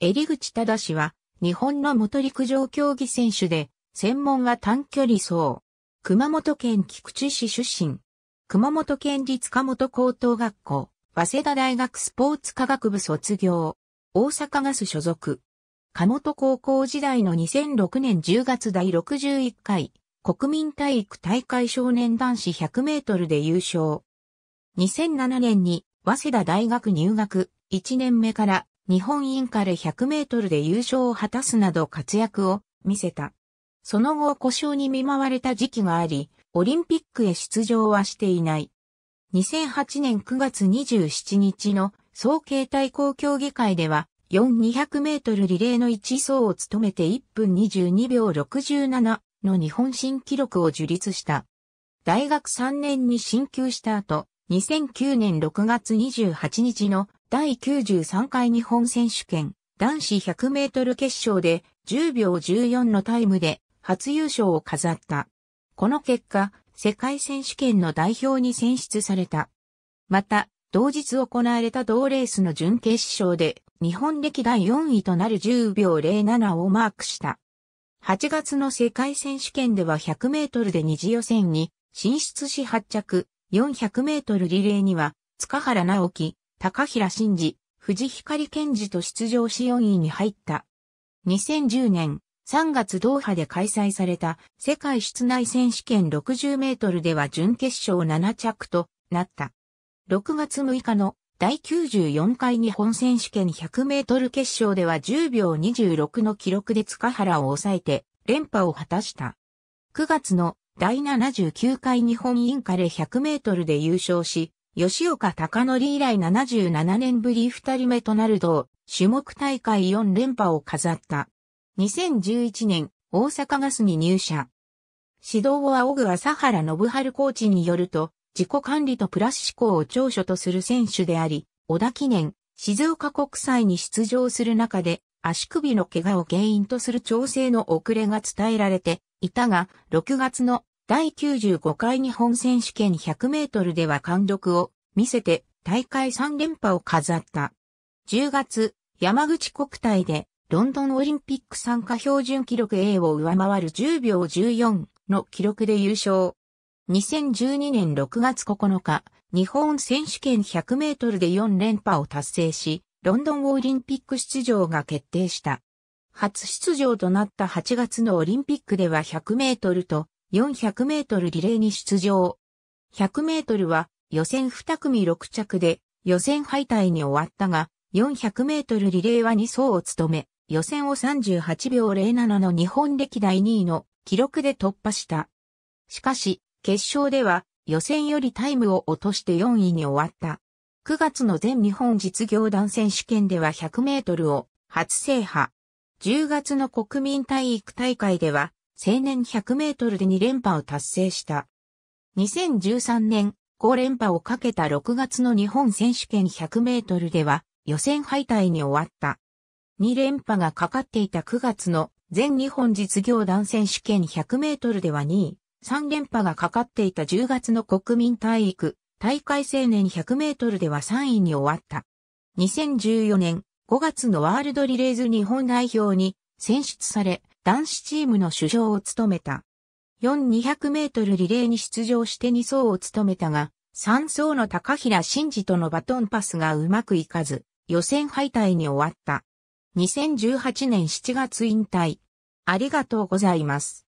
襟口忠氏は、日本の元陸上競技選手で、専門は短距離走。熊本県菊池市出身。熊本県立鹿本高等学校、早稲田大学スポーツ科学部卒業。大阪ガス所属。鹿本高校時代の2006年10月第61回、国民体育大会少年男子100メートルで優勝。2007年に、早稲田大学入学、1年目から日本インカレ100メートルで優勝を果たすなど活躍を見せた。その後故障に見舞われた時期があり、オリンピックへ出場はしていない。2008年9月27日の総形態公共議会では、4200メートルリレーの1走を務めて1分22秒67の日本新記録を樹立した。大学3年に進級した後、2009年6月28日の第93回日本選手権男子100メートル決勝で10秒14のタイムで初優勝を飾った。この結果、世界選手権の代表に選出された。また、同日行われた同レースの準決勝で日本歴代4位となる10秒07をマークした。8月の世界選手権では100メートルで二次予選に進出し発着、400メートルリレーには塚原直樹、高平慎治、藤光健二と出場し4位に入った。2010年3月ドーハで開催された世界室内選手権60メートルでは準決勝7着となった。6月6日の第94回日本選手権100メートル決勝では10秒26の記録で塚原を抑えて連覇を果たした。9月の第79回日本インカレ100メートルで優勝し、吉岡隆則以来77年ぶり二人目となる同、種目大会4連覇を飾った。2011年、大阪ガスに入社。指導を仰ぐ朝原信春コーチによると、自己管理とプラス思考を長所とする選手であり、小田記念、静岡国際に出場する中で、足首の怪我を原因とする調整の遅れが伝えられていたが、6月の第95回日本選手権100メートルでは貫禄を見せて大会3連覇を飾った。10月、山口国体でロンドンオリンピック参加標準記録 A を上回る10秒14の記録で優勝。2012年6月9日、日本選手権100メートルで4連覇を達成し、ロンドンオリンピック出場が決定した。初出場となった8月のオリンピックでは100メートルと400メートルリレーに出場。100メートルは予選2組6着で予選敗退に終わったが、400メートルリレーは2走を務め、予選を38秒07の日本歴代2位の記録で突破した。しかし、決勝では予選よりタイムを落として4位に終わった。9月の全日本実業団選手権では100メートルを初制覇。10月の国民体育大会では青年100メートルで2連覇を達成した。2013年、5連覇をかけた6月の日本選手権100メートルでは予選敗退に終わった。2連覇がかかっていた9月の全日本実業団選手権100メートルでは2位、3連覇がかかっていた10月の国民体育、大会青年100メートルでは3位に終わった。2014年5月のワールドリレーズ日本代表に選出され、男子チームの主将を務めた。4200メートルリレーに出場して2走を務めたが、3走の高平慎二とのバトンパスがうまくいかず、予選敗退に終わった。2018年7月引退。ありがとうございます。